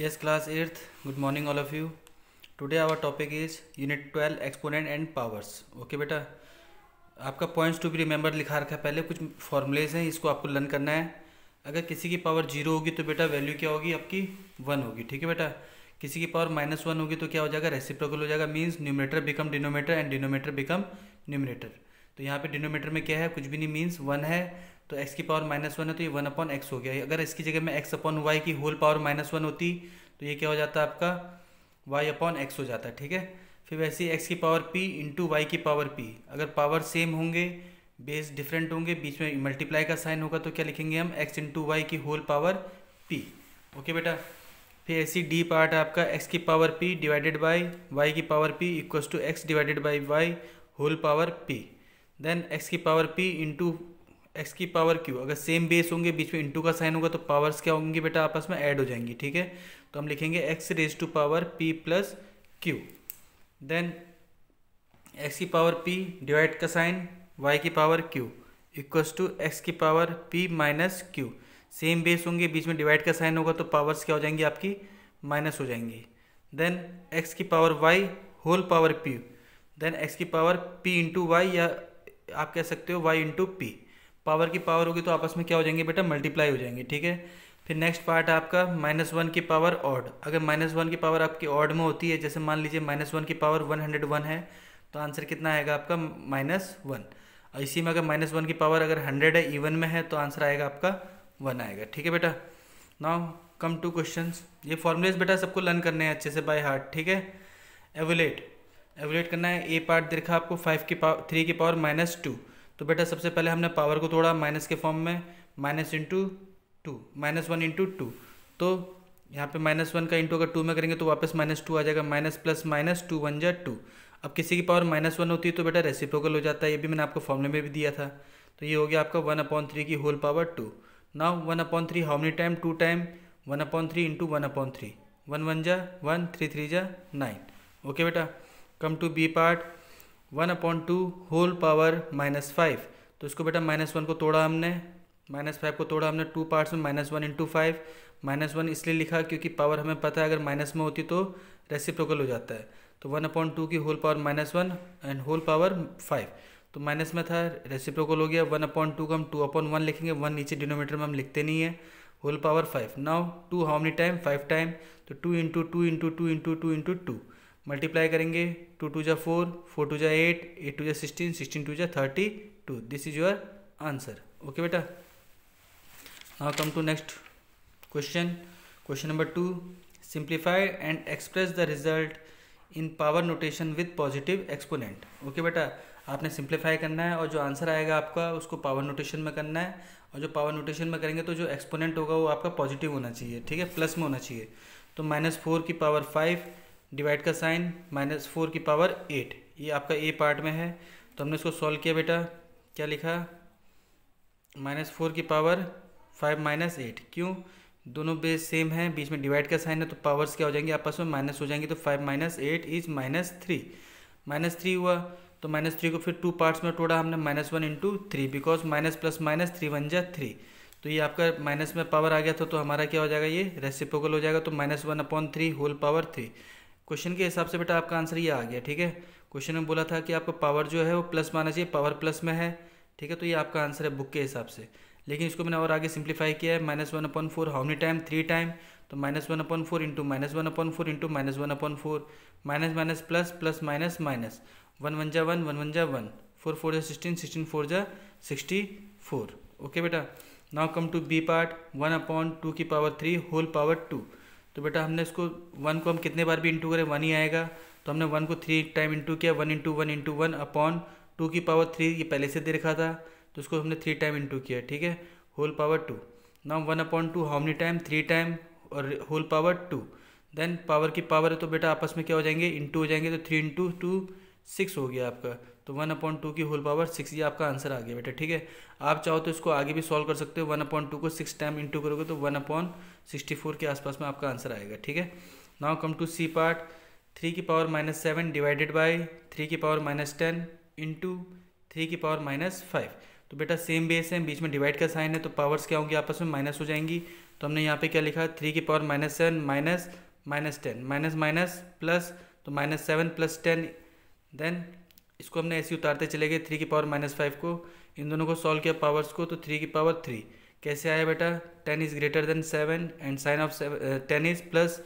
Yes class 8th good morning all of you today our topic is unit 12 exponent and powers okay बेटा आपका points to भी remember लिखा रखा है पहले कुछ फॉर्मूलेज हैं इसको आपको लर्न करना है अगर किसी की पावर जीरो होगी तो बेटा वैल्यू क्या होगी आपकी वन होगी ठीक है बेटा किसी की पावर माइनस वन होगी तो क्या हो जाएगा रेसिप्रोकल हो जाएगा means numerator become denominator and denominator become numerator तो यहाँ पे डिनोमीटर में क्या है कुछ भी नहीं मीन्स वन है तो एक्स की पावर माइनस वन है तो ये वन अपॉन एक्स हो गया अगर इसकी जगह में एक्स अपॉन वाई की होल पावर माइनस वन होती तो ये क्या हो जाता है आपका वाई अपॉन एक्स हो जाता है ठीक है फिर वैसे ही एक्स की पावर पी इंटू वाई की पावर पी अगर पावर सेम होंगे बेस डिफरेंट होंगे बीच में मल्टीप्लाई का साइन होगा तो क्या लिखेंगे हम एक्स इंटू वाई की होल पावर पी ओके बेटा फिर ऐसी डी पार्ट आपका एक्स की power p divided by y की power p equals to x divided by y whole power p then x की पावर पी इंटू एक्स की power q अगर same base होंगे बीच में इंटू का साइन होगा तो पावर्स क्या होंगे बेटा आपस में ऐड हो जाएंगी ठीक है तो हम लिखेंगे x raise to power p plus q then x की पावर पी डिवाइड का साइन वाई की power q equal to x की power p minus q same base होंगे बीच में डिवाइड का साइन होगा तो पावर्स क्या हो जाएंगी आपकी माइनस हो जाएंगी देन एक्स की power y whole power p then x की पावर पी इंटू वाई या आप कह सकते हो वाई इंटू पी पावर की पावर होगी तो आपस में क्या हो जाएंगे बेटा मल्टीप्लाई हो जाएंगे ठीक है फिर नेक्स्ट पार्ट है आपका माइनस वन की पावर ऑड अगर माइनस वन की पावर आपकी ऑड में होती है जैसे मान लीजिए माइनस वन की पावर वन हंड्रेड वन है तो आंसर कितना आएगा आपका माइनस वन और इसी में अगर माइनस वन की पावर अगर हंड्रेड है इवन में है तो आंसर आएगा आपका वन आएगा ठीक है बेटा नाउ कम टू क्वेश्चन ये फॉर्मुलेज बेटा सबको लर्न करने हैं अच्छे से बाय हार्ट ठीक है एवोलेट एवोलेट करना है ए पार्ट दे रखा आपको फाइव की पावर थ्री की पावर माइनस टू तो बेटा सबसे पहले हमने पावर को तोड़ा माइनस के फॉर्म में minus into two minus one into two तो यहाँ पे माइनस वन का इंटू अगर टू में करेंगे तो वापस माइनस टू आ जाएगा minus plus minus two one जा टू अब किसी की पावर माइनस वन होती है तो बेटा रेसिप्रोकल हो जाता है ये भी मैंने आपको फॉर्मूले में भी दिया था तो ये हो गया आपका वन अपॉन थ्री की whole power two now one upon three how many time two time one upon three into one upon three one one जा वन थ्री थ्री जा नाइन ओके बेटा come to B part one upon two whole power minus five तो इसको बेटा minus one को तोड़ा हमने minus five को तोड़ा हमने टू पार्ट्स में minus one into five minus one इसलिए लिखा क्योंकि पावर हमें पता है अगर माइनस में होती तो रेसिप्रोकल हो जाता है तो वन अपॉन टू की whole power minus one and whole power five तो माइनस में था रेसिप्रोकल हो गया वन अपॉन टू को हम टू अपॉन वन लिखेंगे वन नीचे डिनोमीटर में हम लिखते नहीं है whole power five now two how many time five time तो two into two into two into two into two multiply करेंगे टू टू जा फोर फोर टू जा एट एट टू जा सिक्सटीन सिक्सटीन टू जा thirty two this is your answer okay बेटा now come to next question question number two simplify and express the result in power notation with positive exponent okay बेटा आपने simplify करना है और जो answer आएगा आपका उसको पावर नोटेशन में करना है और जो पावर नोटेशन में करेंगे तो जो एक्सपोनेंट होगा वो आपका पॉजिटिव होना चाहिए ठीक है प्लस में होना चाहिए तो माइनस फोर की पावर फाइव डिवाइड का साइन माइनस फोर की पावर एट ये आपका ए पार्ट में है तो हमने इसको सॉल्व किया बेटा क्या लिखा माइनस फोर की पावर फाइव माइनस एट क्यों दोनों बेस सेम हैं बीच में डिवाइड का साइन है तो पावर्स क्या हो जाएंगे आपस में माइनस हो जाएंगे तो five minus eight is minus three minus three हुआ तो माइनस थ्री को फिर टू पार्ट्स में तोड़ा हमने minus one into three because minus plus minus three one जा थ्री तो ये आपका माइनस में पावर आ गया था तो हमारा क्या हो जाएगा ये रेसिप्रोकल हो जाएगा तो minus one upon three whole power three question के हिसाब से बेटा आपका आंसर ये आ गया ठीक है क्वेश्चन में बोला था कि आपका पावर जो है वो प्लस माना चाहिए पावर प्लस में है ठीक है तो ये आपका आंसर है बुक के हिसाब से लेकिन इसको मैंने और आगे सिंप्लीफाई किया है minus one upon four how many time three time तो minus one upon four into minus one upon four into minus one upon four minus minus plus plus minus minus one one जा one one one जा one four four जा sixteen sixteen four जा sixty four okay बेटा now come to B part one upon two की power three whole power two तो बेटा हमने इसको वन को हम कितने बार भी इंटू करें वन ही आएगा तो हमने वन को थ्री टाइम इंटू किया one into one into one upon two की पावर थ्री ये पहले से दे रखा था तो उसको हमने थ्री टाइम इंटू किया ठीक है होल पावर टू ना one upon two how many time three time और whole power two then power की पावर है तो बेटा आपस में क्या हो जाएंगे इंटू हो जाएंगे तो थ्री इंटू टू सिक्स हो गया आपका तो वन अपॉइंट टू की होल पावर सिक्स ये आपका आंसर आ गया बेटा ठीक है आप चाहो तो इसको आगे भी सॉल्व कर सकते हो वन अपॉइंट टू को सिक्स टाइम इंटू करोगे तो वन अपॉइंट सिक्सटी फोर के आसपास में आपका आंसर आएगा ठीक है now come to C part three की power minus seven divided by three की power minus ten into three की पावर माइनस फाइव तो बेटा सेम बेस है बीच में डिवाइड का साइन है तो पावर्स क्या होंगी आपस में माइनस हो जाएंगी तो हमने यहाँ पे क्या लिखा थ्री की power minus seven minus minus ten minus minus plus तो minus seven plus ten then इसको हमने ऐसे उतारते चले गए थ्री की पावर माइनस फाइव को इन दोनों को सॉल्व किया पावर्स को तो थ्री की पावर थ्री कैसे आया बेटा ten is greater than seven and sign of ten is plus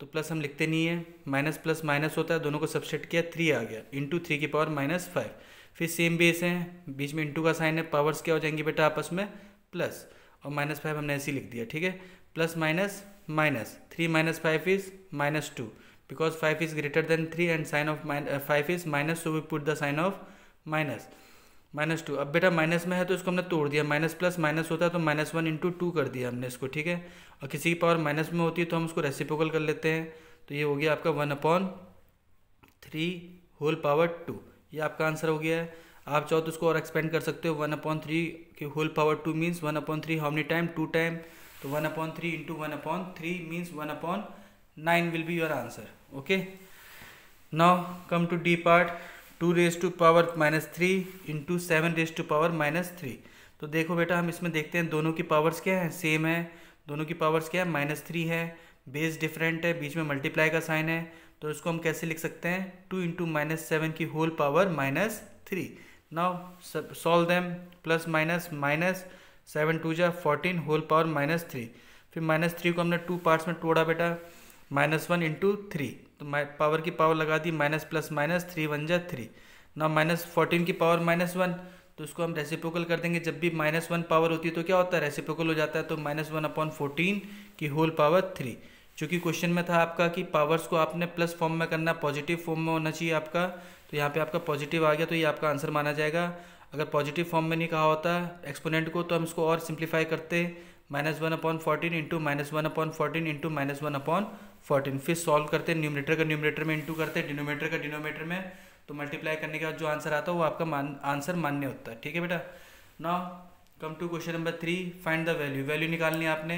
तो प्लस हम लिखते नहीं है माइनस प्लस माइनस होता है दोनों को सबसेट किया थ्री आ गया इंटू थ्री की पावर माइनस फाइव फिर सेम बेस हैं बीच में इंटू का साइन है पावर्स क्या हो जाएंगी बेटा आपस में प्लस और माइनस फाइव हमने ऐसे ही लिख दिया ठीक है plus minus minus three minus five is minus two because 5 is greater than 3 and sine of min, uh, 5 is minus so we put the sine of minus minus two अब बेटा minus में है तो इसको हमने तोड़ दिया माइनस प्लस माइनस होता है तो माइनस वन इंटू टू कर दिया हमने इसको ठीक है और किसी की पावर माइनस में होती है तो हम उसको रेसिपोकल कर लेते हैं तो ये हो गया आपका one upon three whole power two ये आपका आंसर हो गया है आप चाहो तो उसको और एक्सपेंड कर सकते हो वन अपॉन थ्री के whole power two means one upon three how many time two time तो one upon three into one upon three means one upon nine will be your answer okay now come to d part 2 raise to power minus three into seven raise to power minus three तो देखो बेटा हम इसमें देखते हैं दोनों की powers क्या है सेम है दोनों की पावर्स क्या है माइनस थ्री है बेस डिफरेंट है बीच में मल्टीप्लाई का साइन है तो इसको हम कैसे लिख सकते हैं टू इंटू माइनस सेवन की whole power minus three now solve them plus minus minus seven two जा fourteen whole power minus three फिर माइनस थ्री को हमने टू पार्ट्स में तोड़ा बेटा माइनस वन इंटू थ्री तो पावर की पावर लगा दी minus plus minus three one जा थ्री ना माइनस फोर्टीन की पावर माइनस वन तो इसको हम रेसिपोकल कर देंगे जब भी माइनस वन पावर होती है तो क्या होता है रेसिपोकल हो जाता है तो माइनस वन अपॉन फोर्टीन की होल पावर थ्री चूँकि क्वेश्चन में था आपका कि पावर्स को आपने प्लस फॉर्म में करना पॉजिटिव फॉर्म में होना चाहिए आपका तो यहाँ पे आपका पॉजिटिव आ गया तो ये आपका आंसर माना जाएगा अगर पॉजिटिव फॉर्म में नहीं कहा होता एक्सपोनेंट को तो हम इसको और सिंप्लीफाई करते minus one upon fourteen into minus one upon fourteen into minus one upon fourteen फिर सॉल्व करते हैं न्यूमिनेटर का न्यूमिनेटर में इंटू करते हैं डिनोमीटर का डिनोमीटर में तो मल्टीप्लाई करने के बाद जो आंसर आता है वो आपका मान आंसर मान्य होता है ठीक है बेटा now come to question number three find the value value निकालनी है आपने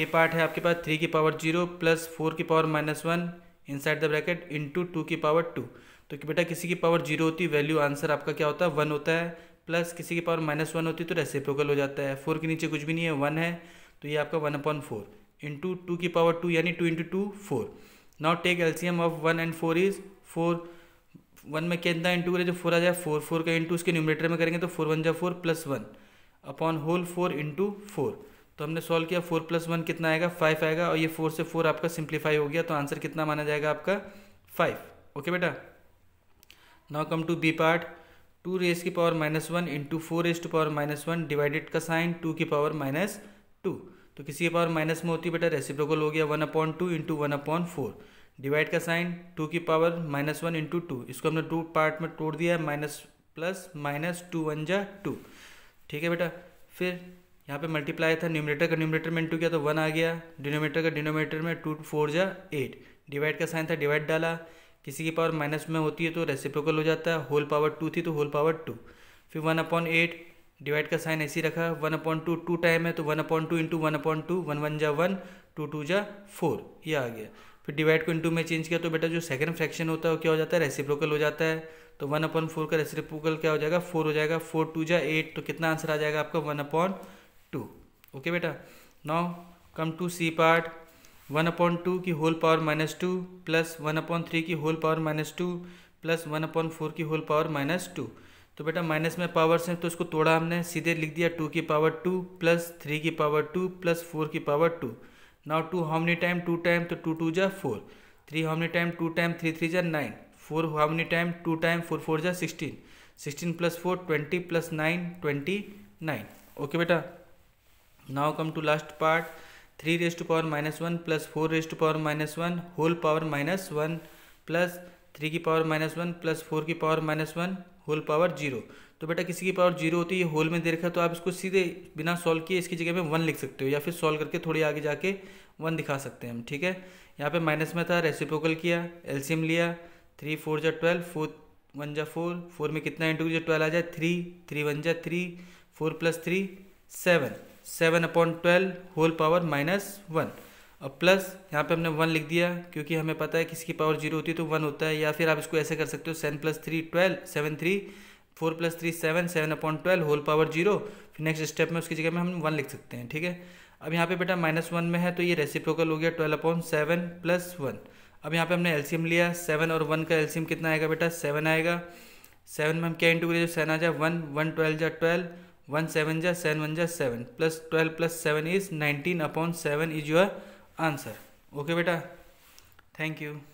ए पार्ट है आपके पास थ्री की पावर जीरो प्लस फोर की power minus one inside the bracket into two की पावर टू तो कि बेटा किसी की पावर जीरो होती है वैल्यू आंसर आपका क्या होता है वन होता है प्लस किसी की पावर माइनस वन होती है तो रेसिप्रोकल हो जाता है फोर के नीचे कुछ भी नहीं है वन है तो ये आपका one upon four into two की पावर टू यानी two into two four now take LCM of one and four is four one में कितना इंटू करें जो फोर आ जाए फोर फोर का इंटू उसके न्यूमिनेटर में करेंगे तो फोर वन जाए four plus one upon whole four into four तो हमने सॉल्व किया फोर प्लस वन कितना आएगा फाइव आएगा और ये फोर से फोर आपका सिंप्लीफाई हो गया तो आंसर कितना माना जाएगा आपका फाइव ओके बेटा now come to B part two raise की power minus one into four एस to power minus one divided का साइन टू की पावर माइनस टू तो किसी की पावर माइनस में होती है बेटा रेसिप्रोकल हो गया one upon two into one upon four divide का साइन टू की power minus one into two इसको हमने टू पार्ट में तोड़ दिया है minus plus minus two one जा टू ठीक है बेटा फिर यहाँ पे मल्टीप्लाई था न्यूमिनेटर का न्यूमिनेटर में इंटू किया तो वन आ गया डिनोमीटर का डिनोमीटर में टू फोर जा एट डिवाइड का साइन था डिवाइड डाला किसी की पावर माइनस में होती है तो रेसिप्रोकल हो जाता है होल पावर टू थी तो होल पावर टू फिर वन अपॉन एट डिवाइड का साइन ऐसे रखा one upon two two time है तो one upon two into one upon two one one जा वन टू टू जा फोर ये आ गया फिर डिवाइड को इंटू में चेंज किया तो बेटा जो सेकंड फ्रैक्शन होता है वो क्या हो जाता है रेसिप्रोकल हो जाता है तो वन अपॉन फोर का रेसिप्रोकल क्या हो जाएगा फोर हो जाएगा फोर टू जा एट तो कितना आंसर आ जाएगा आपका वन अपॉन टू ओके बेटा now come to C part one upon two की whole power minus two plus one upon three की whole power minus two plus one upon four की होल पावर माइनस टू तो बेटा minus में powers हैं तो इसको तोड़ा हमने सीधे लिख दिया टू की पावर टू प्लस थ्री की पावर टू प्लस फोर की power two now two how many time two time तो टू टू जा four three how many time two time three three जा nine four how many time two time four four जा sixteen sixteen plus four twenty plus nine twenty nine okay बेटा now come to last part three raise to power minus one plus four raise to power minus one whole power minus one plus three की power minus one plus four की power minus one whole power zero तो बेटा किसी की power zero होती है whole में दे रखा तो आप इसको सीधे बिना सॉल्व किए इसकी जगह पे वन लिख सकते हो या फिर सॉल्व करके थोड़ी आगे जाके वन दिखा सकते हैं हम ठीक है यहाँ पे माइनस में था रेसिप्रोकल किया एलसीएम लिया थ्री फोर जा ट्वेल्व फोर वन जा फोर फोर में कितना इंटू जो ट्वेल्व आ जाए थ्री थ्री वन जा three four plus three seven seven upon twelve whole power minus one और प्लस यहाँ पे हमने वन लिख दिया क्योंकि हमें पता है किसकी पावर जीरो होती है तो वन होता है या फिर आप इसको ऐसे कर सकते हो seven plus three twelve seven three four plus three seven seven upon twelve whole power zero फिर नेक्स्ट स्टेप में उसकी जगह में हम वन लिख सकते हैं ठीक है अब यहाँ पे बेटा माइनस वन में है तो ये रेसिप्रोकल हो गया twelve upon seven plus one अब यहाँ पे हमने एल्सियम लिया सेवन और वन का एल्सियम कितना आएगा बेटा सेवन आएगा सेवन में हम क्या इंटू करें जो सेवन आ जाए वन वन ट्वेल्व जा ट्वेल्व वन सेवन जा सेवन वन जा seven plus twelve plus seven is nineteen upon seven is your answer okay बेटा थैंक यू